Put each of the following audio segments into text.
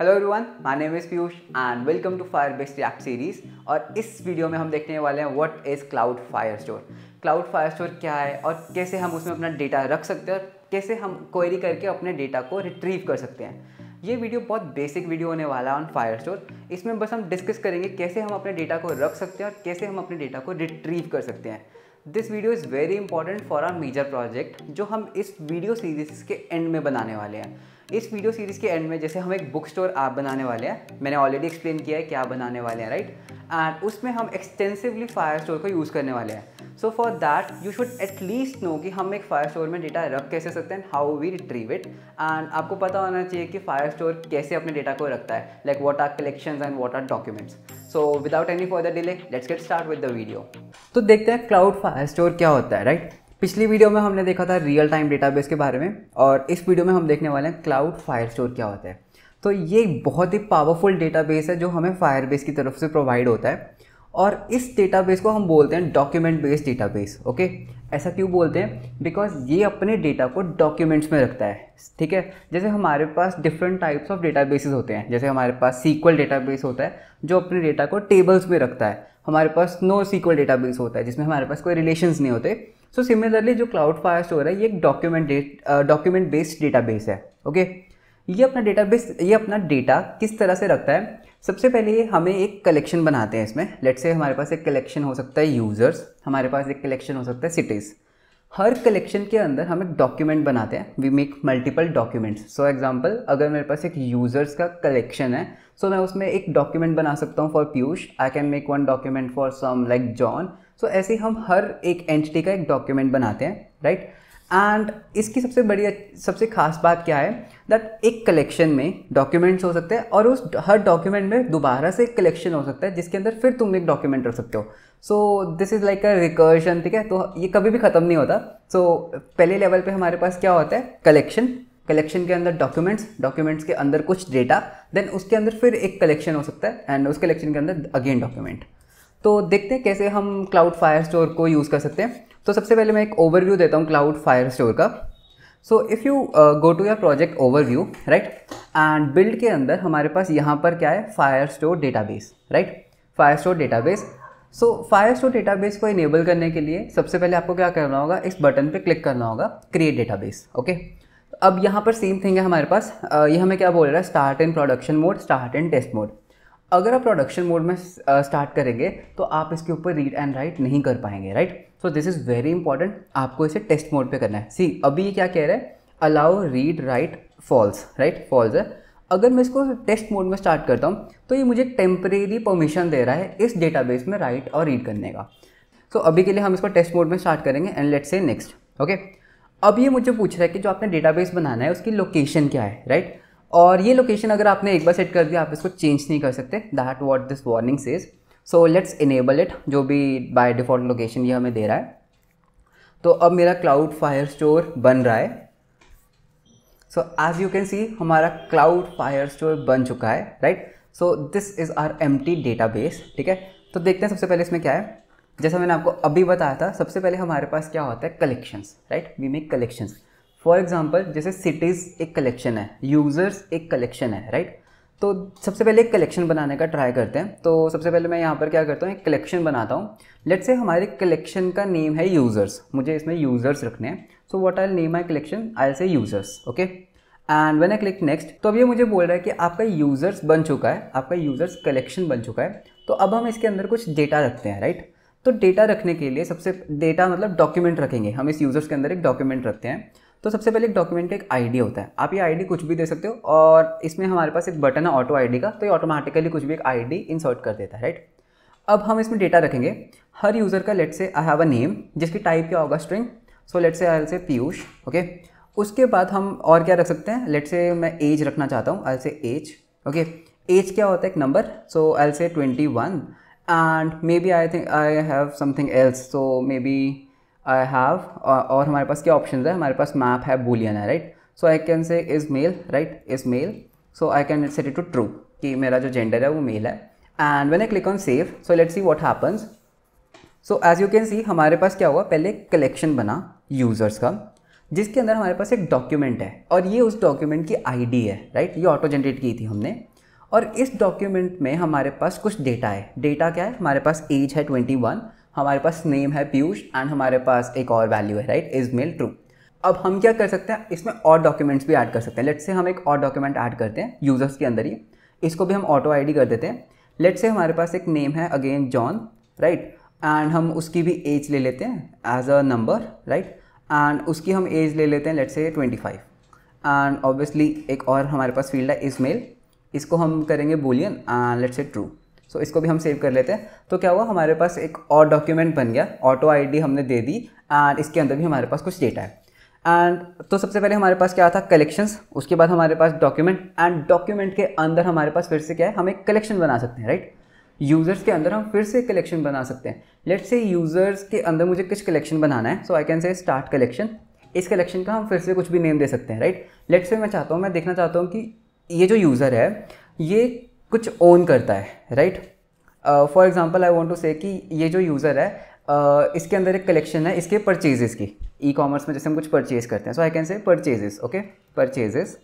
Hello everyone my name is Piyush and welcome to Firebase app series और इस video में हम देखने वाले हैं what is Cloud fire Firestore Cloud fire Firestore क्या है और कैसे हम उसमें अपना डेटा रख सकते हैं और कैसे हम क्वेरी करके अपने डेटा को रिट्रीव कर सकते हैं ये वीडियो बहुत बेसिक वीडियो होने वाला है ऑन फायर स्टोर इसमें बस हम डिस्कस करेंगे कैसे हम अपने डेटा को रख सकते हैं और कैसे हम अपने डेटा को रिट्रीव कर सकते हैं this video is very important for our major project जो हम इस वीडियो सीरीज़ के एंड में बनाने वाले हैं इस वीडियो सीरीज़ के एंड में जैसे हम एक बुक स्टोर ऐप बनाने वाले हैं मैंने ऑलरेडी एक्सप्लेन किया है क्या बनाने वाले हैं राइट एंड उसमें हम एक्सटेंसिवली फायर स्टोर को यूज़ करने वाले हैं so for that you should at least know कि हम एक फायर स्टोर में डेटा रख कैसे सकते हैं how we retrieve it and आपको पता होना चाहिए कि फायर स्टोर कैसे अपने डेटा को रखता है like what are collection and what are documents so without any further delay let's get start with the video तो देखते हैं क्लाउड फायर स्टोर क्या होता है राइट right? पिछली वीडियो में हमने देखा था रियल टाइम डेटाबेस के बारे में और इस वीडियो में हम देखने वाले हैं क्लाउड फायर स्टोर क्या होता है तो ये बहुत ही पावरफुल डेटाबेस है जो हमें फायरबेस की तरफ से प्रोवाइड होता है और इस डेटाबेस को हम बोलते हैं डॉक्यूमेंट बेस्ड डेटाबेस ओके ऐसा क्यों बोलते हैं बिकॉज ये अपने डेटा को डॉक्यूमेंट्स में रखता है ठीक है जैसे हमारे पास डिफरेंट टाइप्स ऑफ डेटा होते हैं जैसे हमारे पास सीक्वल डेटा बेस होता है जो अपने डेटा को टेबल्स में रखता है हमारे पास नो सीक्वल डेटा बेस होता है जिसमें हमारे पास कोई रिलेशन नहीं होते सो सिमिलरली जो क्लाउड फायर स्टोर है ये एक डॉक्यूमेंट डॉक्यूमेंट बेस्ड डेटाबेस है ओके ये अपना डेटाबेस ये अपना डेटा किस तरह से रखता है सबसे पहले हमें एक कलेक्शन बनाते हैं इसमें लेट से हमारे पास एक कलेक्शन हो सकता है यूज़र्स हमारे पास एक कलेक्शन हो सकता है सिटीज़ हर कलेक्शन के अंदर हम एक डॉक्यूमेंट बनाते हैं we make multiple documents so example अगर मेरे पास एक यूज़र्स का कलेक्शन है सो so मैं उसमें एक डॉक्यूमेंट बना सकता हूँ for Piyush I can make one document for some like John so ऐसे हम हर एक एंटिटी का एक डॉक्यूमेंट बनाते हैं राइट right? एंड इसकी सबसे बड़ी सबसे खास बात क्या है दैट एक कलेक्शन में डॉक्यूमेंट्स हो सकते हैं और उस हर डॉक्यूमेंट में दोबारा से एक कलेक्शन हो सकता है जिसके अंदर फिर तुम एक डॉक्यूमेंट रख सकते हो so this is like a recursion ठीक है तो ये कभी भी ख़त्म नहीं होता सो so, पहले लेवल पे हमारे पास क्या होता है कलेक्शन कलेक्शन के अंदर डॉक्यूमेंट्स डॉक्यूमेंट्स के अंदर कुछ डेटा देन उसके अंदर फिर एक कलेक्शन हो सकता है एंड उस कलेक्शन के अंदर अगेन डॉक्यूमेंट तो देखते हैं कैसे हम क्लाउड फायर स्टोर को यूज़ कर सकते हैं तो सबसे पहले मैं एक ओवरव्यू देता हूँ क्लाउड फायर स्टोर का so if you go to your project overview right and build के अंदर हमारे पास यहाँ पर क्या है fire store database right fire store database so fire store database को इनेबल करने के लिए सबसे पहले आपको क्या करना होगा इस बटन पे क्लिक करना होगा क्रिएट डेटाबेस ओके अब यहाँ पर सेम थिंग है हमारे पास uh, ये हमें क्या बोल रहा है start in production mode start in test mode अगर आप प्रोडक्शन मोड में स्टार्ट करेंगे तो आप इसके ऊपर रीड एंड राइट नहीं कर पाएंगे right so this is very important आपको इसे टेस्ट मोड पे करना है सी अभी ये क्या कह रहा है allow read write false write false है अगर मैं इसको टेस्ट मोड में स्टार्ट करता हूँ तो ये मुझे टेम्परेरी परमिशन दे रहा है इस डेटाबेस में राइट और रीड करने का सो so, अभी के लिए हम इसको टेस्ट मोड में स्टार्ट करेंगे एंड लेट से नेक्स्ट ओके अब ये मुझे पूछ रहा है कि जो आपने डेटाबेस बनाना है उसकी लोकेशन क्या है राइट right? और ये लोकेशन अगर आपने एक बार सेट कर दिया आप इसको चेंज नहीं कर सकते that what this warning says so let's enable it जो भी बाय डिफ़ॉल्ट लोकेशन ये हमें दे रहा है तो अब मेरा क्लाउड फायर स्टोर बन रहा है so as you can see हमारा क्लाउड फायर स्टोर बन चुका है right so this is our empty database ठीक है तो देखते हैं सबसे पहले इसमें क्या है जैसा मैंने आपको अभी बताया था सबसे पहले हमारे पास क्या होता है collections right we make collections for example जैसे सिटीज़ एक कलेक्शन है यूज़र्स एक कलेक्शन है राइट right? तो सबसे पहले एक कलेक्शन बनाने का ट्राई करते हैं तो सबसे पहले मैं यहाँ पर क्या करता हूँ एक कलेक्शन बनाता हूँ लेट से हमारे कलेक्शन का नेम है यूज़र्स मुझे इसमें यूज़र्स रखने हैं so what I name I collection I say users okay and when I click next तो अब ये मुझे बोल रहा है कि आपका यूज़र्स बन चुका है आपका यूज़र्स कलेक्शन बन चुका है तो अब हम इसके अंदर कुछ डेटा रखते हैं राइट तो डेटा रखने के लिए सबसे डेटा मतलब डॉक्यूमेंट रखेंगे हम इस यूज़र्स के अंदर एक डॉक्यूमेंट रखते हैं तो सबसे पहले एक डॉक्यूमेंट का एक आईडी होता है आप ये आईडी कुछ भी दे सकते हो और इसमें हमारे पास एक बटन है ऑटो आईडी का तो ये ऑटोमेटिकली कुछ भी एक आईडी इंसर्ट कर देता है राइट अब हम इसमें डेटा रखेंगे हर यूज़र का let say I have a name जिसकी टाइप क्या होगा स्ट्रिंग सो लेट से आई एल से पीयूष ओके उसके बाद हम और क्या रख सकते हैं लेट से मैं एज रखना चाहता हूँ आई से एज ओके एज क्या होता है एक number so I say twenty one and maybe I think I have something else so maybe I have और हमारे पास क्या ऑप्शन है हमारे पास मैप है बुलियन है right so I can say is male right is male so I can set it to true कि मेरा जो जेंडर है वो मेल है and when I click on save so let see what happens so as you can see हमारे पास क्या हुआ पहले कलेक्शन बना यूज़र्स का जिसके अंदर हमारे पास एक डॉक्यूमेंट है और ये उस डॉक्यूमेंट की आईडी है राइट ये ऑटो जनरेट की थी हमने और इस डॉक्यूमेंट में हमारे पास कुछ डेटा है डेटा क्या है हमारे पास एज है ट्वेंटी वन हमारे पास नेम है पीयूष एंड हमारे पास एक और वैल्यू है राइट इज मेल ट्रू अब हम क्या कर सकते हैं इसमें और डॉक्यूमेंट्स भी ऐड कर सकते हैं लेट से हम एक और डॉक्यूमेंट ऐड करते हैं यूज़र्स के अंदर ही इसको भी हम ऑटो आईडी कर देते हैं लेट से हमारे पास एक नेम है अगेन जॉन राइट एंड हम उसकी भी एज ले लेते हैं age a number right and उसकी हम एज ले लेते हैं लेट से ट्वेंटी फाइव एंड ऑब्वियसली एक और हमारे पास फील्ड है इस मेल इसको हम करेंगे boolean and let say true so so, इसको भी हम सेव कर लेते हैं तो क्या हुआ हमारे पास एक और डॉक्यूमेंट बन गया ऑटो आईडी हमने दे दी एंड इसके अंदर भी हमारे पास कुछ डेटा है एंड तो सबसे पहले हमारे पास क्या था कलेक्शंस उसके बाद हमारे पास डॉक्यूमेंट एंड डॉक्यूमेंट के अंदर हमारे पास फिर से क्या है हम एक कलेक्शन बना सकते हैं राइट यूज़र्स के अंदर हम फिर से कलेक्शन बना सकते हैं लेट से यूज़र्स के अंदर मुझे कुछ कलेक्शन बनाना है so I can say start collection इस कलेक्शन का हम फिर से कुछ भी नेम दे सकते हैं राइट लेट से मैं चाहता हूँ मैं देखना चाहता हूँ कि ये जो यूज़र है ये कुछ ओन करता है right for example I want to say कि ये जो यूज़र है uh, इसके अंदर एक कलेक्शन है इसके परचेजेस की ई e कॉमर्स में जैसे हम कुछ परचेज करते हैं so I can say purchases okay purchases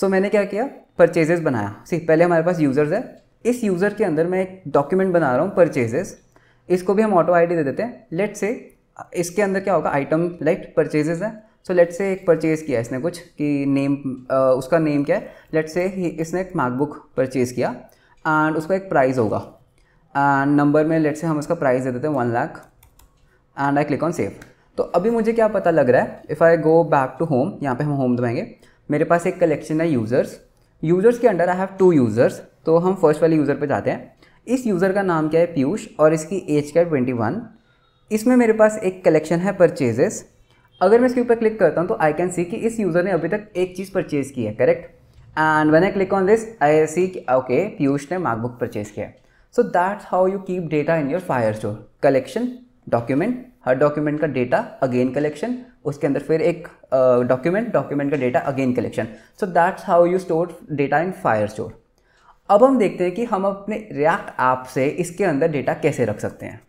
so मैंने क्या किया परचेजेस बनाया सी पहले हमारे पास यूज़र्स है इस यूज़र के अंदर मैं एक डॉक्यूमेंट बना रहा हूँ परचेजेस इसको भी हम ऑटो आईडी दे देते हैं लेट से इसके अंदर क्या होगा आइटम लाइट परचेजेस है सो लेट से एक परचेज़ किया इसने कुछ कि नेम आ, उसका नेम क्या है लेट से इसने एक मैकबुक परचेज़ किया एंड उसका एक प्राइस होगा एंड नंबर में लेट से हम उसका प्राइस दे देते हैं one lakh and I click on save तो अभी मुझे क्या पता लग रहा है if I go back to home यहाँ पे हम होम दबाएंगे मेरे पास एक कलेक्शन है यूज़र्स यूज़र्स के under I have two users तो हम फर्स्ट वाले यूज़र पे जाते हैं इस यूज़र का नाम क्या है पीयूष और इसकी एज क्या है ट्वेंटी वन इसमें मेरे पास एक कलेक्शन है परचेजेस अगर मैं इसके ऊपर क्लिक करता हूँ तो आई कैन सी कि इस यूज़र ने अभी तक एक चीज़ परचेज की है correct and when I click on this I see okay Piyush ने मार्कबुक परचेज किया है so that's how you keep data in your fire store collection document हर डॉक्यूमेंट का डेटा अगेन कलेक्शन उसके अंदर फिर एक डॉक्यूमेंट uh, डॉक्यूमेंट का data again collection so that's how you store data in fire store अब हम देखते हैं कि हम अपने रिएक्ट ऐप से इसके अंदर डेटा कैसे रख सकते हैं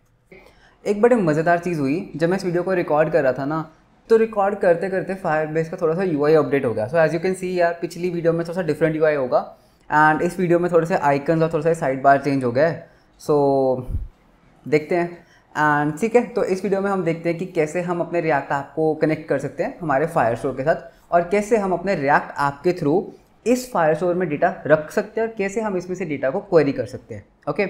एक बड़े मज़ेदार चीज़ हुई जब मैं इस वीडियो को रिकॉर्ड कर रहा था ना तो रिकॉर्ड करते करते फायर बेस का थोड़ा सा यू अपडेट हो गया so as you can see यार पिछली वीडियो में थोड़ा सा डिफरेंट यू होगा एंड इस वीडियो में थोड़े से आइकन्स और थोड़ा सा साइड बार चेंज हो गया है सो so, देखते हैं एंड ठीक है तो इस वीडियो में हम देखते हैं कि कैसे हम अपने रिएक्ट ऐप को कनेक्ट कर सकते हैं हमारे फायर स्टोर के साथ और कैसे हम अपने रिएक्ट ऐप के थ्रू इस फायर स्टोर में डेटा रख सकते हैं और कैसे हम इसमें से डेटा को क्वेरी कर सकते हैं ओके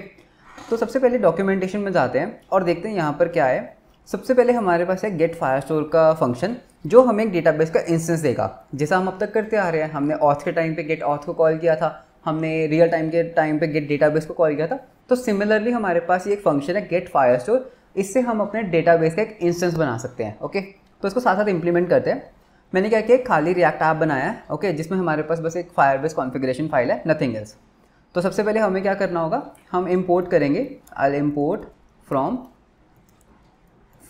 तो सबसे पहले डॉक्यूमेंटेशन में जाते हैं और देखते हैं यहाँ पर क्या है सबसे पहले हमारे पास है गेट फायर स्टोर का फंक्शन जो हमें एक डेटाबेस का इंस्टेंस देगा जैसा हम अब तक करते आ रहे हैं हमने ऑथ के टाइम पे गेट ऑथ को कॉल किया था हमने रियल टाइम के टाइम पे गेट डेटाबेस को कॉल किया था तो सिमिलरली हमारे पास ये एक फंक्शन है गेट फायर स्टोर इससे हम अपने डेटाबेस का एक इंस्टेंस बना सकते हैं ओके तो इसको साथ साथ इम्प्लीमेंट करते हैं मैंने क्या किया खाली रिएक्ट ऐप बनाया है ओके जिसमें हमारे पास बस एक बेस कॉन्फिग्रेशन फाइल है नथिंग एल्स तो सबसे पहले हमें क्या करना होगा हम इम्पोर्ट करेंगे I import from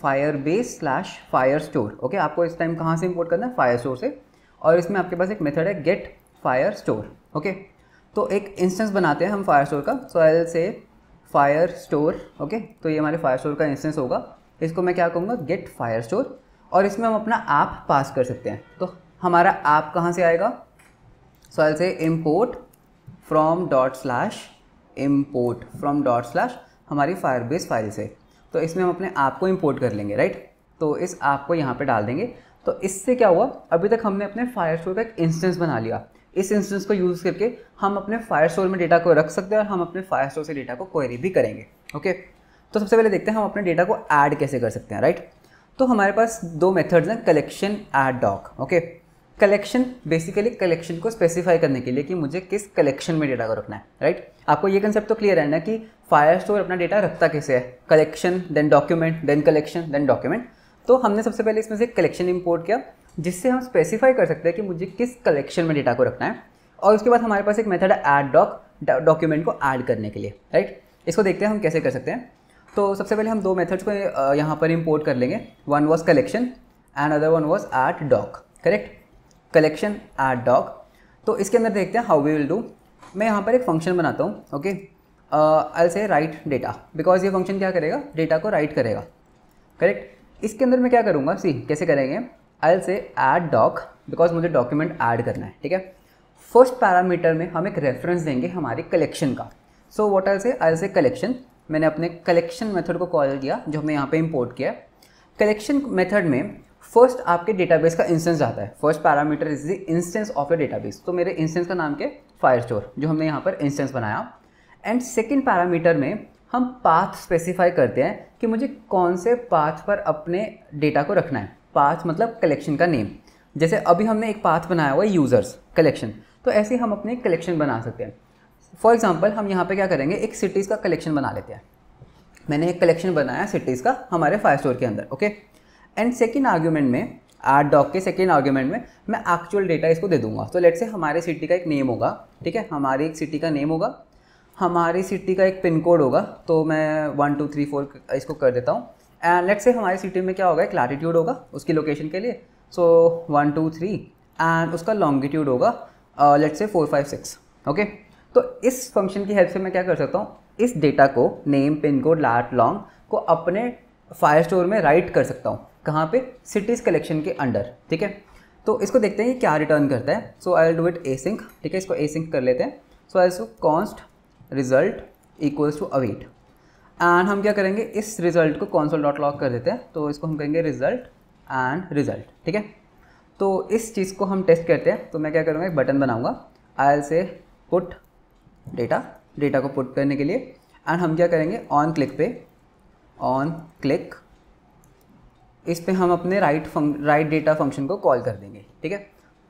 fire base slash fire store okay आपको इस टाइम कहाँ से इम्पोर्ट करना है फायर स्टोर से और इसमें आपके पास एक मेथड है गेट फायर स्टोर ओके तो एक इंस्टेंस बनाते हैं हम फायर स्टोर का सो आई से फायर स्टोर ओके तो ये हमारे फायर स्टोर का इंस्टेंस होगा इसको मैं क्या कहूँगा गेट फायर स्टोर और इसमें हम अपना ऐप पास कर सकते हैं तो हमारा ऐप कहाँ से आएगा so I say import from dot slash import from dot slash हमारी फायरबेस फाइल से तो इसमें हम अपने आप को इम्पोर्ट कर लेंगे राइट तो इस आप को यहाँ पर डाल देंगे तो इससे क्या हुआ अभी तक हमने अपने फायर स्टोर का एक इंस्टेंस बना लिया इस इंस्टेंस को यूज़ करके हम अपने फायर स्टोर में डेटा को रख सकते हैं और हम अपने फायर स्टोर से डेटा को क्वेरी भी करेंगे ओके तो सबसे पहले देखते हैं हम अपने डेटा को ऐड कैसे कर सकते हैं राइट तो हमारे पास दो मेथड्स हैं collection add doc okay collection basically collection को स्पेसिफाई करने के लिए कि मुझे किस कलेक्शन में डेटा को रखना है राइट right? आपको ये कंसेप्ट तो क्लियर है ना कि फायर स्टोर अपना डेटा रखता कैसे है collection then document then collection then document तो हमने सबसे पहले इसमें से कलेक्शन इंपोर्ट किया जिससे हम स्पेसिफाई कर सकते हैं कि मुझे किस कलेक्शन में डेटा को रखना है और उसके बाद हमारे पास एक मेथड है ऐड डॉक डॉक्यूमेंट को ऐड करने के लिए राइट right? इसको देखते हैं हम कैसे कर सकते हैं तो सबसे पहले हम दो मेथड्स को यहाँ पर इम्पोर्ट कर लेंगे one was collection and other one was add doc correct collection add doc तो इसके अंदर देखते हैं हाउ वी विल डू मैं यहाँ पर एक फंक्शन बनाता हूँ okay I say write data because ये फंक्शन क्या करेगा डेटा को राइट करेगा करेक्ट इसके अंदर मैं क्या करूँगा सी कैसे करेंगे I say add doc because मुझे डॉक्यूमेंट ऐड करना है ठीक है फर्स्ट पैरामीटर में हम एक रेफरेंस देंगे हमारे कलेक्शन का सो वॉट आई से आई से कलेक्शन मैंने अपने कलेक्शन मेथड को कॉल किया जो हमने यहाँ पे इंपोर्ट किया कलेक्शन मेथड में फर्स्ट आपके डेटाबेस का इंस्टेंस आता है first parameter is the instance of a database तो मेरे इंस्टेंस का नाम क्या फायर स्टोर जो हमने यहाँ पर इंस्टेंस बनाया एंड सेकेंड पैरामीटर में हम पाथ स्पेसिफाई करते हैं कि मुझे कौन से पाथ पर अपने डेटा को रखना है पाथ मतलब कलेक्शन का नेम जैसे अभी हमने एक पाथ बनाया हुआ है यूज़र्स कलेक्शन तो ऐसे हम अपने कलेक्शन बना सकते हैं फॉर एग्ज़ाम्पल हम यहाँ पे क्या करेंगे एक सिटीज़ का कलेक्शन बना लेते हैं मैंने एक कलेक्शन बनाया सिटीज़ का हमारे फायर स्टोर के अंदर okay okay? And second argument में आर डॉक के सेकेंड आर्ग्यूमेंट में मैं एक्चुअल डेटा इसको दे दूंगा तो लेट से हमारे सिटी का एक नेम होगा ठीक है हमारी एक सिटी का नेम होगा हमारी सिटी का एक पिन कोड होगा तो मैं वन टू थ्री फोर इसको कर देता हूँ एंड लेट से हमारी सिटी में क्या होगा एक लैटिट्यूड होगा उसकी लोकेशन के लिए so one two three and उसका लॉन्गिट्यूड होगा let say four five six okay तो इस फंक्शन की हेल्प से मैं क्या कर सकता हूँ इस डेटा को name pin code lat long को अपने फायर स्टोर में राइट कर सकता हूँ कहाँ पे सिटीज़ कलेक्शन के अंडर ठीक है तो इसको देखते हैं कि क्या रिटर्न करता है so I do it async ठीक है इसको ए सिंक कर लेते हैं so I so const result equals to await and हम क्या करेंगे इस रिजल्ट को कॉन्सोल डॉट लॉक कर देते हैं तो इसको हम कहेंगे रिजल्ट एंड रिजल्ट ठीक है तो इस चीज़ को हम टेस्ट करते हैं तो मैं क्या करूँगा एक बटन बनाऊँगा I'll say put data data को पुट करने के लिए एंड हम क्या करेंगे ऑन क्लिक पे ऑन क्लिक इस पर हम अपने write func write data function को कॉल कर देंगे ठीक है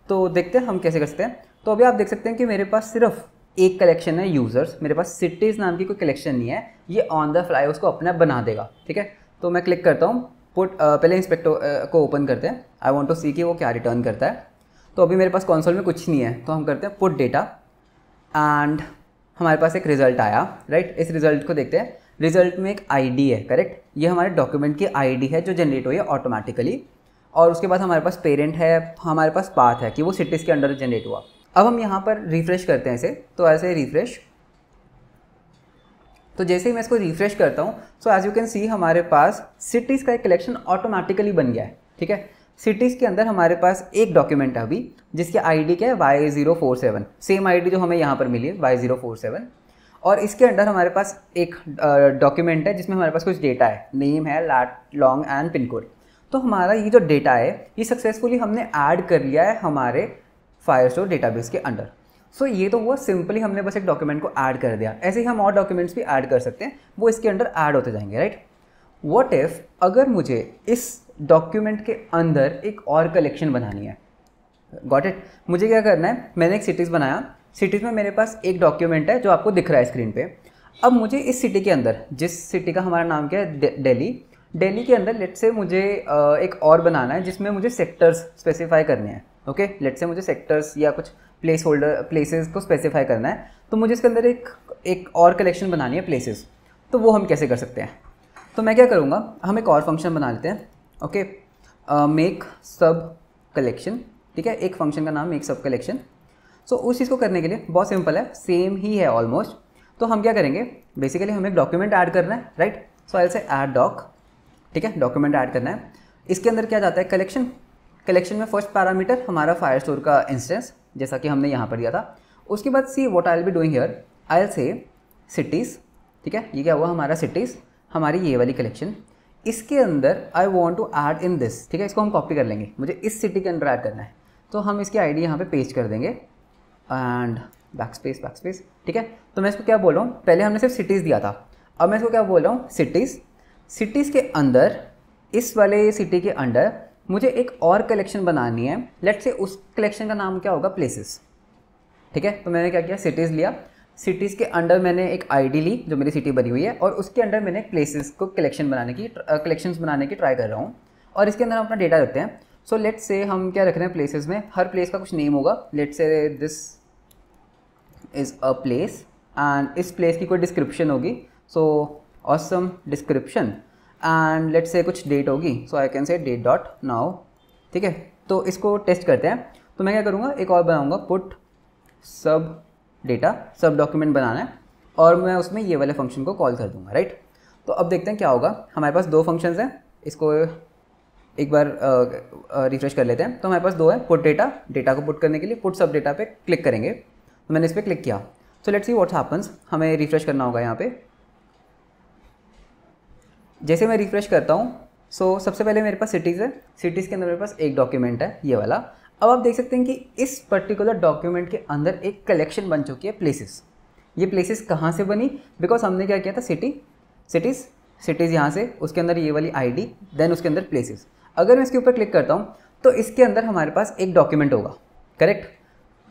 तो देखते हैं हम कैसे कर सकते हैं तो अभी आप देख सकते हैं कि मेरे पास सिर्फ एक कलेक्शन है यूज़र्स मेरे पास सिटीज़ नाम की कोई कलेक्शन नहीं है ये ऑन द फ्लाई उसको अपना बना देगा ठीक है तो मैं क्लिक करता हूँ पुट uh, पहले इंस्पेक्टर uh, को ओपन करते हैं आई वॉन्ट टू सी कि वो क्या रिटर्न करता है तो अभी मेरे पास कॉन्सोल में कुछ नहीं है तो हम करते हैं पुट डेटा एंड हमारे पास एक रिज़ल्ट आया राइट right? इस रिज़ल्ट को देखते हैं रिजल्ट में एक आईडी है करेक्ट ये हमारे डॉक्यूमेंट की आईडी है जो जनरेट हुई है ऑटोमेटिकली और उसके बाद हमारे पास पेरेंट है हमारे पास पाथ है कि वो सिटीज़ के अंडर जनरेट हुआ अब हम यहाँ पर रिफ़्रेश करते हैं इसे तो ऐसे रिफ़्रेश तो जैसे ही मैं इसको रिफ़्रेश करता हूँ so as you can see हमारे पास सिटीज़ का एक कलेक्शन ऑटोमेटिकली बन गया है ठीक है सिटीज़ के अंदर हमारे पास एक डॉक्यूमेंट है अभी जिसकी आईडी क्या है Y zero four seven same ID जो हमें यहाँ पर मिली है वाई ज़ीरो फोर सेवन और इसके अंडर हमारे पास एक डॉक्यूमेंट है जिसमें हमारे पास कुछ डेटा है नेम है lat long and pin code तो हमारा ये जो डेटा है ये सक्सेसफुली हमने ऐड कर लिया है हमारे फायर स्टोर डेटाबेस के अंडर सो so, ये तो हुआ सिंपली हमने बस एक डॉक्यूमेंट को ऐड कर दिया ऐसे ही हम और डॉक्यूमेंट्स भी ऐड कर सकते हैं वो इसके अंडर ऐड होते जाएंगे राइट वॉट इफ़ अगर मुझे इस डॉक्यूमेंट के अंदर एक और कलेक्शन बनानी है गॉट इट मुझे क्या करना है मैंने एक सिटीज़ बनाया सिटीज़ में मेरे पास एक डॉक्यूमेंट है जो आपको दिख रहा है स्क्रीन पे अब मुझे इस सिटी के अंदर जिस सिटी का हमारा नाम क्या है दिल्ली दिल्ली के अंदर लेट से मुझे एक और बनाना है जिसमें मुझे सेक्टर्स स्पेसिफाई करने हैं ओके लेट से मुझे सेक्टर्स या कुछ प्लेस होल्डर प्लेसेस को स्पेसिफाई करना है तो मुझे इसके अंदर एक एक और कलेक्शन बनानी है प्लेसेस तो वो हम कैसे कर सकते हैं तो मैं क्या करूँगा हम एक और फंक्शन बना लेते हैं ओके मेक सब कलेक्शन ठीक है एक फंक्शन का नाम मेक सब कलेक्शन सो so, उस चीज़ को करने के लिए बहुत सिंपल है सेम ही है ऑलमोस्ट तो हम क्या करेंगे बेसिकली हमें एक डॉक्यूमेंट ऐड करना है राइट सो आई से ऐड डॉक ठीक है डॉक्यूमेंट ऐड करना है इसके अंदर क्या जाता है कलेक्शन कलेक्शन में फर्स्ट पैरामीटर हमारा फायर स्टोर का इंस्टेंस जैसा कि हमने यहाँ पर दिया था उसके बाद see what I'll be doing here I'll say cities ठीक है ये क्या हुआ हमारा सिटीज़ हमारी ये वाली कलेक्शन इसके अंदर I want to add in this ठीक है इसको हम कॉपी कर लेंगे मुझे इस सिटी के अंदर ऐड करना है तो हम इसकी आईडी यहाँ पे पेस्ट कर देंगे and backspace backspace ठीक है तो मैं इसको क्या बोल रहा हूँ पहले हमने सिर्फ सिटीज़ दिया था अब मैं इसको क्या बोल रहा हूँ सिटीज़ सिटीज़ के अंदर इस वाले सिटी के अंडर मुझे एक और कलेक्शन बनानी है लेट से उस कलेक्शन का नाम क्या होगा प्लेसेस ठीक है तो मैंने क्या किया सिटीज़ लिया सिटीज़ के अंडर मैंने एक आईडी ली जो मेरी सिटी बनी हुई है और उसके अंडर मैंने प्लेसेस को कलेक्शन बनाने की कलेक्शंस बनाने की ट्राई कर रहा हूँ और इसके अंदर हम अपना डेटा रखते हैं सो लेट से हम क्या रख रहे हैं प्लेसेस में हर प्लेस का कुछ नेम होगा let say this is a place and इस प्लेस की कोई डिस्क्रिप्शन होगी so awesome description and let say कुछ डेट होगी so I can say date dot now ठीक है तो इसको टेस्ट करते हैं तो मैं क्या करूँगा एक और बनाऊँगा पुट सब डेटा सब डॉक्यूमेंट बनाना है और मैं उसमें ये वाले फंक्शन को कॉल कर दूँगा राइट तो अब देखते हैं क्या होगा हमारे पास दो फंक्शंस हैं इसको एक बार रिफ्रेश कर लेते हैं तो हमारे पास दो है पुट डेटा डेटा को पुट करने के लिए पुट सब डेटा पे क्लिक करेंगे तो मैंने इस पर क्लिक किया so let's see what's happens हमें रिफ्रेश करना होगा यहाँ पे जैसे मैं रिफ्रेश करता हूँ सो so, सबसे पहले मेरे पास सिटीज़ है सिटीज़ के अंदर मेरे पास एक डॉक्यूमेंट है ये वाला अब आप देख सकते हैं कि इस पर्टिकुलर डॉक्यूमेंट के अंदर एक कलेक्शन बन चुकी है प्लेसेस ये प्लेसेस कहाँ से बनी बिकॉज हमने क्या किया था सिटी सिटीज़ सिटीज़ यहाँ से उसके अंदर ये वाली आईडी देन उसके अंदर प्लेसेस अगर मैं इसके ऊपर क्लिक करता हूँ तो इसके अंदर हमारे पास एक डॉक्यूमेंट होगा करेक्ट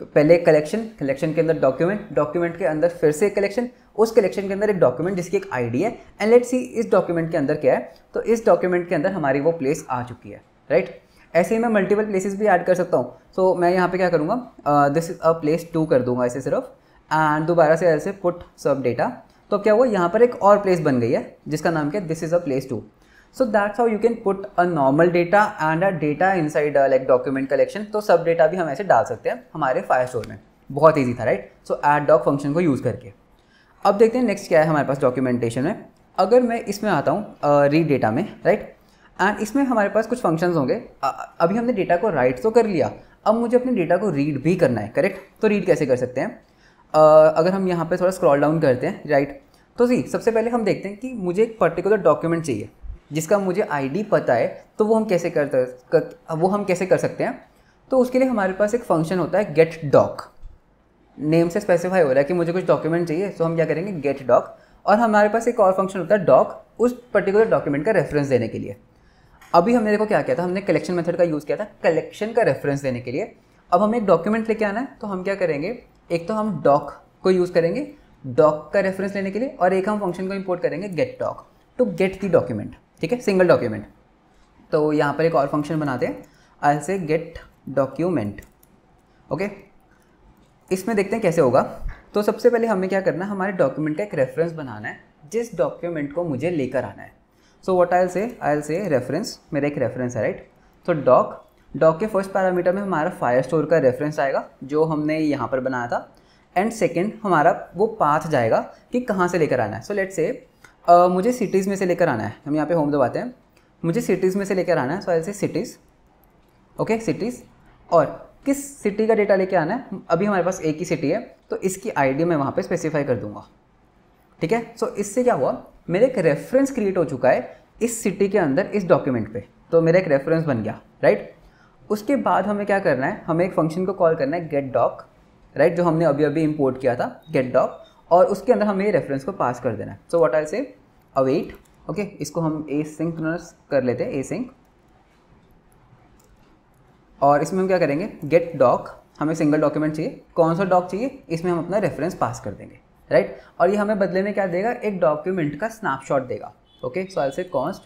पहले कलेक्शन कलेक्शन के अंदर डॉक्यूमेंट डॉक्यूमेंट के अंदर फिर से एक कलेक्शन उस कलेक्शन के अंदर एक डॉक्यूमेंट जिसकी एक आईडी है एंड लेट सी इस डॉक्यूमेंट के अंदर क्या है तो इस डॉक्यूमेंट के अंदर हमारी वो प्लेस आ चुकी है राइट right? ऐसे ही मैं मल्टीपल प्लेसेस भी ऐड कर सकता हूँ सो so, मैं यहाँ पे क्या करूँगा this is a place two कर दूंगा ऐसे सिर्फ एंड दोबारा से ऐसे पुट सब डेटा तो क्या हुआ यहाँ पर एक और प्लेस बन गई है जिसका नाम क्या this is a place two so that's how you can put a normal data and a data inside like document collection तो सब डेटा भी हम ऐसे डाल सकते हैं हमारे फायर स्टोर में बहुत ईजी था right so add doc function को यूज़ करके अब देखते हैं नेक्स्ट क्या है हमारे पास डॉक्यूमेंटेशन में अगर मैं इसमें आता हूँ रीड uh, डेटा में राइट एंड इसमें हमारे पास कुछ फंक्शंस होंगे अभी हमने डेटा को राइट तो कर लिया अब मुझे अपने डेटा को रीड भी करना है करेक्ट तो रीड कैसे कर सकते हैं uh, अगर हम यहाँ पे थोड़ा स्क्रॉल डाउन करते हैं राइट तो जी सबसे पहले हम देखते हैं कि मुझे एक पर्टिकुलर डॉक्यूमेंट चाहिए जिसका मुझे आईडी पता है तो वो हम कैसे कर, वो हम कैसे कर सकते हैं तो उसके लिए हमारे पास एक फंक्शन होता है गेट डॉक नेम से स्पेसिफाई हो रहा है कि मुझे कुछ डॉक्यूमेंट चाहिए तो हम क्या करेंगे गेट डॉक और हमारे पास एक और फंक्शन होता है डॉक उस पर्टिकुलर डॉक्यूमेंट का रेफरेंस देने के लिए अभी हमने देखो क्या किया था हमने कलेक्शन मेथड का यूज़ किया था कलेक्शन का रेफरेंस देने के लिए अब हमें एक डॉक्यूमेंट लेके आना है तो हम क्या करेंगे एक तो हम डॉक को यूज़ करेंगे डॉक का रेफरेंस लेने के लिए और एक हम फंक्शन को इम्पोर्ट करेंगे get doc to get the document ठीक है सिंगल डॉक्यूमेंट तो यहाँ पर एक और फंक्शन बनाते हैं आई से गेट डॉक्यूमेंट ओके इसमें देखते हैं कैसे होगा तो सबसे पहले हमें क्या करना है हमारे डॉक्यूमेंट का एक रेफरेंस बनाना है जिस डॉक्यूमेंट को मुझे लेकर आना है सो वॉट आई से आई से रेफरेंस मेरा एक रेफरेंस है राइट तो डॉक डॉक के फर्स्ट पैरामीटर में हमारा फायर स्टोर का रेफरेंस आएगा जो हमने यहाँ पर बनाया था एंड सेकेंड हमारा वो पाथ जाएगा कि कहाँ से लेकर आना है सो लेट से आ, मुझे सिटीज़ में से लेकर आना है हम यहाँ पे होम दबाते हैं मुझे सिटीज़ में से लेकर आना है सो ऐसे सिटीज़ ओके सिटीज़ और किस सिटी का डेटा लेकर आना है अभी हमारे पास एक ही सिटी है तो इसकी आईडी मैं वहाँ पे स्पेसिफाई कर दूंगा ठीक है सो so, इससे क्या हुआ मेरा एक रेफरेंस क्रिएट हो चुका है इस सिटी के अंदर इस डॉक्यूमेंट पे तो मेरा एक रेफरेंस बन गया राइट उसके बाद हमें क्या करना है हमें एक फंक्शन को कॉल करना है गेट डॉक राइट जो हमने अभी अभी इम्पोर्ट किया था गेट डॉक और उसके अंदर हमें रेफरेंस को पास कर देना है सो वॉट आई से अवेट ओके इसको हम ए सिंक्रोनस कर लेते हैं ए सिंक और इसमें हम क्या करेंगे गेट डॉक हमें सिंगल डॉक्यूमेंट चाहिए कौन सा डॉक चाहिए इसमें हम अपना रेफरेंस पास कर देंगे राइट right? और ये हमें बदले में क्या देगा एक डॉक्यूमेंट का स्नैपशॉट देगा ओके सो आई से कॉन्स्ट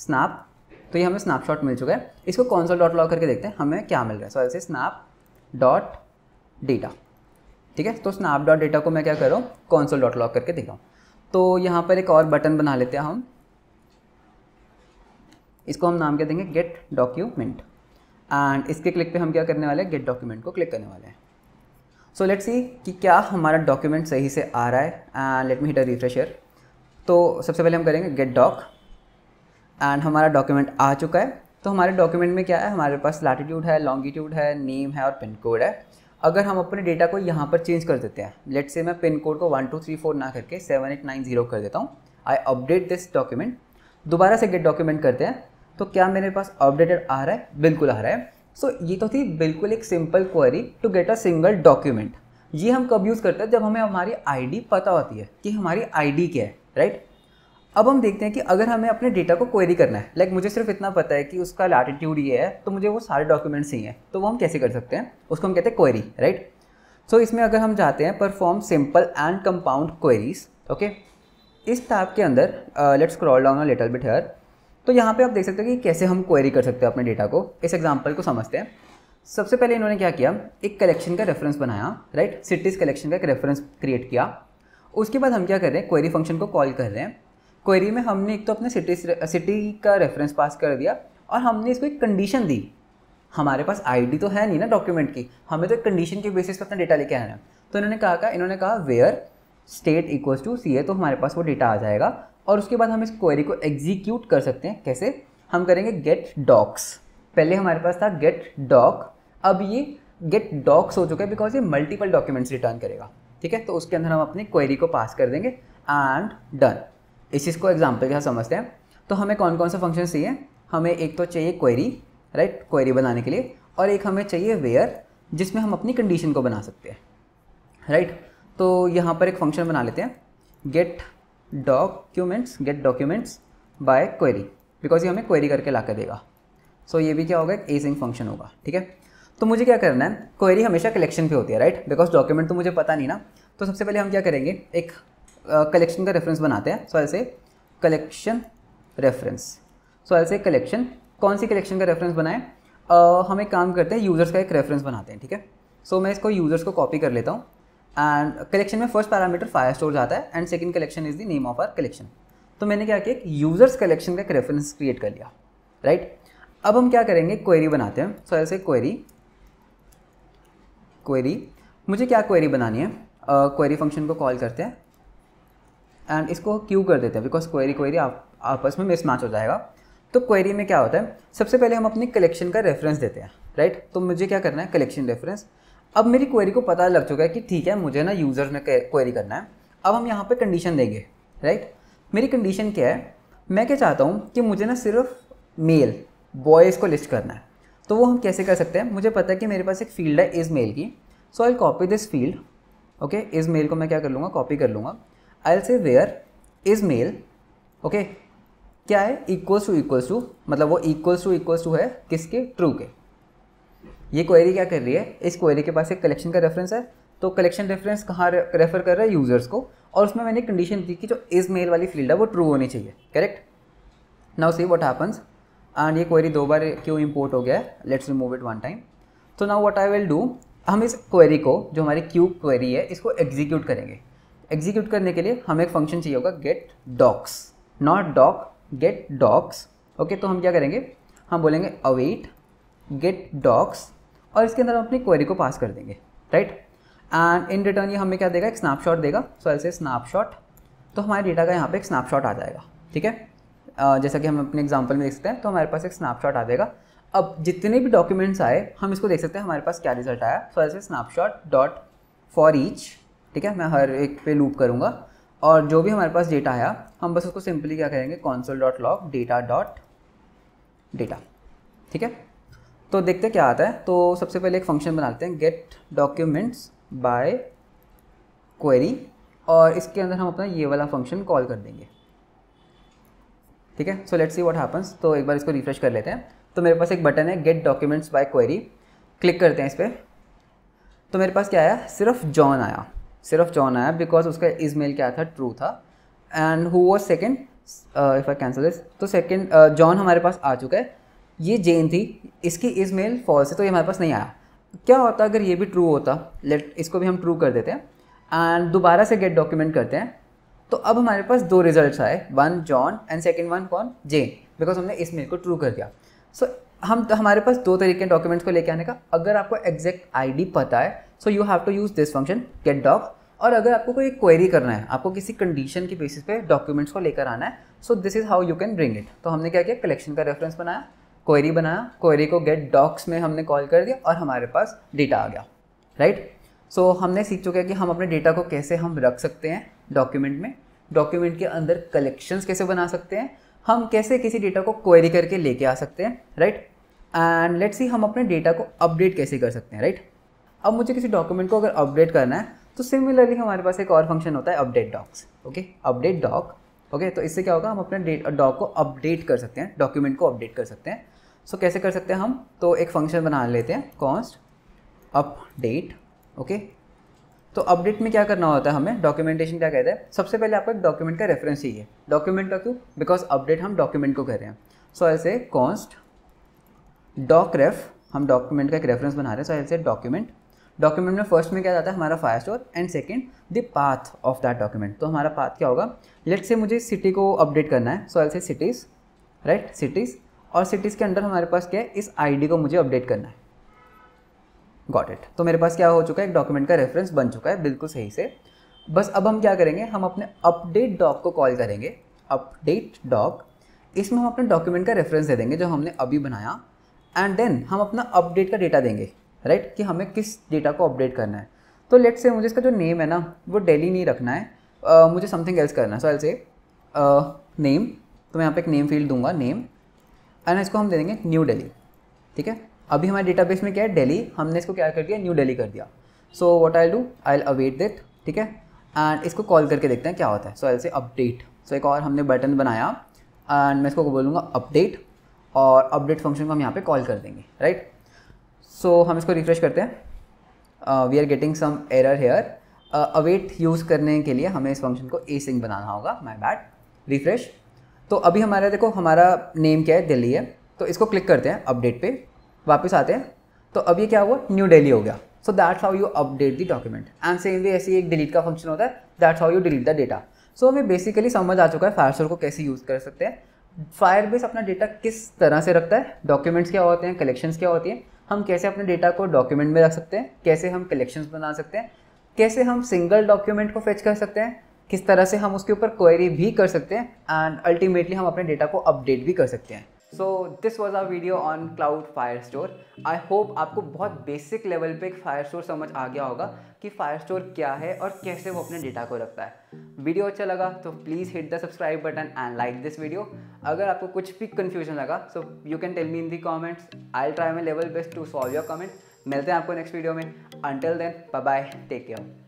स्नैप तो ये हमें स्नैपशॉट मिल चुका है इसको कौन सा डॉट लॉक करके देखते हैं हमें क्या मिल रहा है सो आई से स्नैप डॉट डेटा ठीक है तो स्नैप डॉट डेटा को मैं क्या करूँ कौनसोल डॉट लॉक करके दिखाऊँ तो यहाँ पर एक और बटन बना लेते हैं हम इसको हम नाम क्या देंगे गेट डॉक्यूमेंट एंड इसके क्लिक पे हम क्या करने वाले हैं गेट डॉक्यूमेंट को क्लिक करने वाले हैं सो लेट्स सी कि क्या हमारा डॉक्यूमेंट सही से आ रहा है and let me hit a refresher तो सबसे पहले हम करेंगे गेट डॉक एंड हमारा डॉक्यूमेंट आ चुका है तो हमारे डॉक्यूमेंट में क्या है हमारे पास लैटिट्यूड है लॉन्गिट्यूड है नेम है और पिन कोड है अगर हम अपने डेटा को यहाँ पर चेंज कर देते हैं लेट से मैं पिन कोड को वन टू थ्री फोर ना करके सेवन एट नाइन जीरो कर देता हूँ आई अपडेट दिस डॉक्यूमेंट दोबारा से गेट डॉक्यूमेंट करते हैं तो क्या मेरे पास अपडेटेड आ रहा है बिल्कुल आ रहा है सो so, ये तो थी बिल्कुल एक simple query to get a single document ये हम कब यूज़ करते हैं जब हमें हमारी आईडी पता होती है कि हमारी आईडी क्या है राइट अब हम देखते हैं कि अगर हमें अपने डेटा को क्वेरी करना है लाइक मुझे सिर्फ इतना पता है कि उसका लैटिट्यूड ये है तो मुझे वो सारे डॉक्यूमेंट्स ही हैं तो वो हम कैसे कर सकते हैं उसको हम कहते हैं क्वेरी राइट सो इसमें अगर हम जाते हैं perform simple and compound queries okay इस टाइप के अंदर let's crawl down little bit here तो यहाँ पे आप देख सकते हो कि कैसे हम क्वेरी कर सकते हैं अपने डेटा को इस एग्जाम्पल को समझते हैं सबसे पहले इन्होंने क्या किया एक कलेक्शन का रेफरेंस बनाया राइट सिटीज़ कलेक्शन का एक रेफरेंस क्रिएट किया उसके बाद हम क्या कर रहे हैं क्वेरी फंक्शन को कॉल कर रहे हैं क्वेरी में हमने एक तो अपने सिटी सिटी का रेफरेंस पास कर दिया और हमने इसको एक कंडीशन दी हमारे पास आईडी तो है नहीं ना डॉक्यूमेंट की हमें तो कंडीशन के बेसिस पर अपना डेटा लेके आना है तो इन्होंने कहा का इन्होंने कहा where state equals to C है तो हमारे पास वो डेटा आ जाएगा और उसके बाद हम इस क्वेरी को एग्जीक्यूट कर सकते हैं कैसे हम करेंगे गेट डॉक्स पहले हमारे पास था गेट डॉक अब ये गेट डॉक्स हो चुका है बिकॉज ये मल्टीपल डॉक्यूमेंट्स रिटर्न करेगा ठीक है तो उसके अंदर हम अपनी क्वेरी को पास कर देंगे एंड डन इस चीज़ को एग्जाम्पल के साथ समझते हैं तो हमें कौन कौन से फंक्शन चाहिए हमें एक तो चाहिए क्वेरी राइट क्वेरी बनाने के लिए और एक हमें चाहिए वेयर जिसमें हम अपनी कंडीशन को बना सकते हैं राइट तो यहाँ पर एक फंक्शन बना लेते हैं get documents get documents by query because ये हमें क्वेरी करके ला कर देगा सो so, ये भी क्या होगा एक एसिंग फंक्शन होगा ठीक है तो मुझे क्या करना है क्वेरी हमेशा कलेक्शन पे होती है राइट बिकॉज डॉक्यूमेंट तो मुझे पता नहीं ना तो सबसे पहले हम क्या करेंगे एक कलेक्शन uh, का रेफरेंस बनाते हैं सो ऐसे कलेक्शन रेफरेंस सो ऐसे कलेक्शन कौन सी कलेक्शन का रेफरेंस बनाएं uh, हम एक काम करते हैं यूज़र्स का एक रेफरेंस बनाते हैं ठीक है सो so, मैं इसको यूज़र्स को कॉपी कर लेता हूँ एंड कलेक्शन में फर्स्ट पैरामीटर फायर स्टोर जाता है and second collection is the name of our collection तो मैंने क्या किया एक यूज़र्स कलेक्शन का एक रेफरेंस क्रिएट कर लिया राइट right? अब हम क्या करेंगे क्वेरी बनाते हैं सो एल ऐसे क्वेरी क्वेरी मुझे क्या क्वेरी बनानी है क्वेरी uh, फंक्शन को कॉल करते हैं एंड इसको क्यू कर देते हैं बिकॉज क्वेरी क्वेरी आपस में मिसमैच हो जाएगा तो क्वेरी में क्या होता है सबसे पहले हम अपनी कलेक्शन का रेफरेंस देते हैं राइट तो मुझे क्या करना है कलेक्शन रेफरेंस अब मेरी क्वेरी को पता लग चुका है कि ठीक है मुझे ना यूज़र्स में क्वेरी करना है अब हम यहाँ पे कंडीशन देंगे राइट मेरी कंडीशन क्या है मैं क्या चाहता हूँ कि मुझे ना सिर्फ मेल बॉयज़ को लिस्ट करना है तो वो हम कैसे कर सकते हैं मुझे पता है कि मेरे पास एक फील्ड है इज़ मेल की so I copy this field okay is mail को मैं क्या कर लूँगा कॉपी कर लूँगा आई से वेयर इज मेल ओके क्या है इक्वल्स टू इक्वल्स टू मतलब वो इक्वल्स टू इक्वल्स टू है किसके ट्रू के ये क्वेरी क्या कर रही है इस क्वेरी के पास एक कलेक्शन का रेफरेंस है तो कलेक्शन रेफरेंस कहाँ रेफर कर रहा है यूज़र्स को और उसमें मैंने कंडीशन दी कि जो इज मेल वाली फील्ड है वो ट्रू होनी चाहिए correct now see what happens and ये क्वेरी दो बार क्यों इम्पोर्ट हो गया है let's remove it one time तो now what I will do हम इस क्वेरी को जो हमारी क्यूब क्वेरी है इसको एग्जीक्यूट करेंगे एग्जीक्यूट करने के लिए हमें एक फंक्शन चाहिए होगा get docs not doc get docs okay तो हम क्या करेंगे हम बोलेंगे अवेट गेट डॉक्स और इसके अंदर हम अपनी क्वेरी को पास कर देंगे राइट एंड इन रिटर्न ये हमें क्या देगा एक स्नैपशॉट देगा सो ऐसे स्नैपशॉट तो हमारे डेटा का यहाँ पे एक स्नैपशॉट आ जाएगा ठीक है uh, जैसा कि हम अपने एग्जाम्पल में देख सकते हैं तो हमारे पास एक स्नैपशॉट आ जाएगा अब जितने भी डॉक्यूमेंट्स आए हम इसको देख सकते हैं हमारे पास क्या रिजल्ट आया सो ऐसे स्नैपशॉट डॉट फॉर ईच ठीक है मैं हर एक पे लूप करूँगा और जो भी हमारे पास डेटा आया हम बस उसको सिंपली क्या करेंगे console dot log data dot data ठीक है तो देखते क्या आता है तो सबसे पहले एक फंक्शन बनाते हैं गेट डॉक्यूमेंट्स बाय क्वेरी और इसके अंदर हम अपना ये वाला फंक्शन कॉल कर देंगे ठीक है so let see what happens तो एक बार इसको रिफ्रेश कर लेते हैं तो मेरे पास एक बटन है get documents by query click करते हैं इस पर तो मेरे पास क्या आया सिर्फ जॉन आया सिर्फ जॉन आया बिकॉज उसका मेल क्या था ट्रू था and who was second if I cancel this तो सेकेंड uh, जॉन uh, हमारे पास आ चुका है ये जेन थी इसकी मेल फॉल्स है तो ये हमारे पास नहीं आया क्या होता अगर ये भी ट्रू होता लेट इसको भी हम ट्रू कर देते हैं एंड दोबारा से गेट डॉक्यूमेंट करते हैं तो अब हमारे पास दो रिजल्ट आए one John and second one कौन जेन बिकॉज हमने इस मेल को ट्रू कर दिया सो so, हम तो हमारे पास दो तरीके डॉक्यूमेंट्स को लेके आने का अगर आपको एग्जैक्ट आईडी पता है so you have to use this function get doc और अगर आपको कोई क्वेरी करना है आपको किसी कंडीशन के बेसिस पे डॉक्यूमेंट्स को लेकर आना है so this is how you can bring it तो हमने क्या किया कलेक्शन का रेफरेंस बनाया क्वेरी बनाया क्वेरी को गेट डॉक्स में हमने कॉल कर दिया और हमारे पास डेटा आ गया राइट right? सो so, हमने सीख चुके हैं कि हम अपने डेटा को कैसे हम रख सकते हैं डॉक्यूमेंट में डॉक्यूमेंट के अंदर कलेक्शंस कैसे बना सकते हैं हम कैसे किसी डेटा को क्वेरी करके लेके आ सकते हैं राइट एंड लेट्स सी हम अपने डेटा को अपडेट कैसे कर सकते हैं राइट अब मुझे किसी डॉक्यूमेंट को अगर अपडेट करना है तो सिमिलरली हमारे पास एक और फंक्शन होता है update docs okay update doc okay तो इससे क्या होगा हम अपने डॉक को अपडेट कर सकते हैं डॉक्यूमेंट को अपडेट कर सकते हैं सो so, कैसे कर सकते हैं हम तो एक फंक्शन बना लेते हैं कॉन्स्ट अपडेट ओके तो अपडेट में क्या करना होता है हमें डॉक्यूमेंटेशन क्या कहता है सबसे पहले आपको एक डॉक्यूमेंट का रेफरेंस चाहिए डॉक्यूमेंट का क्यों बिकॉज अपडेट हम डॉक्यूमेंट को कह रहे हैं सो ऐसे कॉन्स्ट डॉक रेफ हम डॉक्यूमेंट का एक रेफरेंस बना रहे हैं सो ऐसे डॉक्यूमेंट डॉक्यूमेंट में फर्स्ट में क्या जाता है हमारा fire Firestore and second the path of that document तो हमारा पाथ क्या होगा लेट से मुझे सिटी को अपडेट करना है सो ऐसे सिटीज़ राइट सिटीज़ और सिटीज़ के अंडर हमारे पास क्या है इस आईडी को मुझे अपडेट करना है गॉट इट तो मेरे पास क्या हो चुका है एक डॉक्यूमेंट का रेफरेंस बन चुका है बिल्कुल सही से बस अब हम क्या करेंगे हम अपने अपडेट डॉक को कॉल करेंगे अपडेट डॉक इसमें हम अपने डॉक्यूमेंट का रेफरेंस दे देंगे जो हमने अभी बनाया एंड देन हम अपना अपडेट का डेटा देंगे राइट right? कि हमें किस डेटा को अपडेट करना है तो लेट से मुझे इसका जो नेम है ना वो डेली नहीं रखना है uh, मुझे समथिंग एल्स करना है सो एल से नेम तो मैं यहाँ पे एक नेम फील्ड दूंगा नेम एंड इसको हम दे देंगे न्यू डेली ठीक है अभी हमारे डेटाबेस में क्या है डेली हमने इसको क्या कर दिया न्यू डेली कर दिया so what I do I await it ठीक है एंड इसको कॉल करके देखते हैं क्या होता है सो आई से अपडेट सो एक और हमने बटन बनाया एंड मैं इसको बोलूँगा अपडेट और अपडेट फंक्शन को हम यहाँ पे कॉल कर देंगे राइट सो हम इसको रिफ्रेश करते हैं we are getting some error here await use करने के लिए हमें इस फंक्शन को ए सिंग बनाना होगा माई बैड रिफ्रेश तो अभी हमारा देखो हमारा नेम क्या है दिल्ली है तो इसको क्लिक करते हैं अपडेट पे वापस आते हैं तो अब ये क्या हुआ न्यू डेली हो गया so that's how you update the document and same way ऐसे एक डिलीट का फंक्शन होता है that's how you delete the data so हमें बेसिकली समझ आ चुका है फायर को कैसे यूज़ कर सकते हैं फायर अपना डेटा किस तरह से रखता है डॉक्यूमेंट्स क्या होते हैं कलेक्शंस क्या होती हैं हम कैसे अपने डेटा को डॉक्यूमेंट में रख सकते हैं कैसे हम कलेक्शंस बना सकते हैं कैसे हम सिंगल डॉक्यूमेंट को फेच कर सकते हैं किस तरह से हम उसके ऊपर क्वेरी भी कर सकते हैं एंड अल्टीमेटली हम अपने डेटा को अपडेट भी कर सकते हैं so this was our video on cloud fire Firestore I hope आपको बहुत बेसिक लेवल पे फायर स्टोर समझ आ गया होगा कि फायर स्टोर क्या है और कैसे वो अपने डेटा को रखता है वीडियो अच्छा लगा तो please hit the subscribe button and like this video अगर आपको कुछ भी कन्फ्यूजन लगा so you can tell me in the comments I try my level best to solve your comment मिलते हैं आपको नेक्स्ट वीडियो में until then bye take care